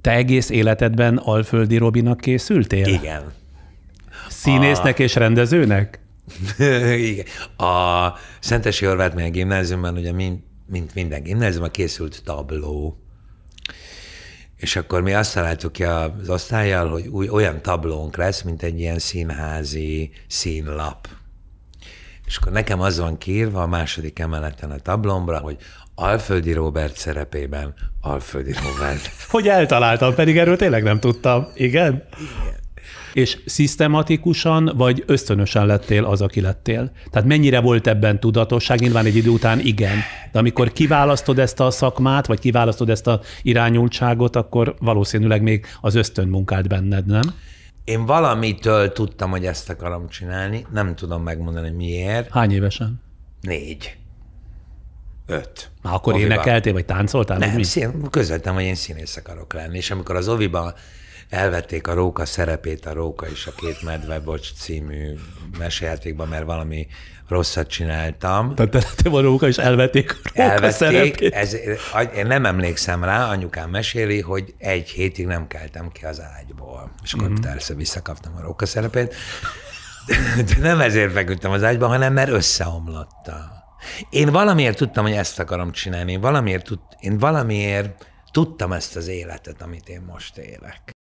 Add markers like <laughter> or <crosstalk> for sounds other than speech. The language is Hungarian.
Te egész életedben Alföldi Robinak készültél? Igen. Színésznek a... és rendezőnek? <laughs> Igen. A Szentesi Horváth Mely gimnáziumban ugye mint, mint minden gimnáziumban készült tabló. És akkor mi azt találtuk ki az osztályjal, hogy új, olyan tablónk lesz, mint egy ilyen színházi színlap. És akkor nekem az van kiírva a második emeleten a tablomra, hogy Alföldi Robert szerepében Alföldi Robert. <laughs> hogy eltaláltam, pedig erről tényleg nem tudtam. Igen? Igen. És szisztematikusan vagy ösztönösen lettél az, aki lettél? Tehát mennyire volt ebben tudatosság? Nyilván egy idő után igen. De amikor kiválasztod ezt a szakmát, vagy kiválasztod ezt a irányultságot, akkor valószínűleg még az munkált benned, nem? én valamitől tudtam, hogy ezt akarom csinálni, nem tudom megmondani miért. Hány évesen? Négy. Öt. Már akkor Oviba. énekeltél, vagy táncoltál? Nem, vagy mi? Szín, közöltem, hogy én színész akarok lenni, és amikor az Oviban elvették a róka szerepét, a róka és a két medve, bocs, című mesejátékban, mert valami rosszat csináltam. Tehát te a róka, és elvették a róka elvették, szerepét. Ez, én nem emlékszem rá, anyukám meséli, hogy egy hétig nem keltem ki az ágyból. És akkor mm-hmm. persze visszakaptam a róka szerepét. De nem ezért feküdtem az ágyban, hanem mert összeomlotta. Én valamiért tudtam, hogy ezt akarom csinálni, én valamiért, tud, én valamiért tudtam ezt az életet, amit én most élek.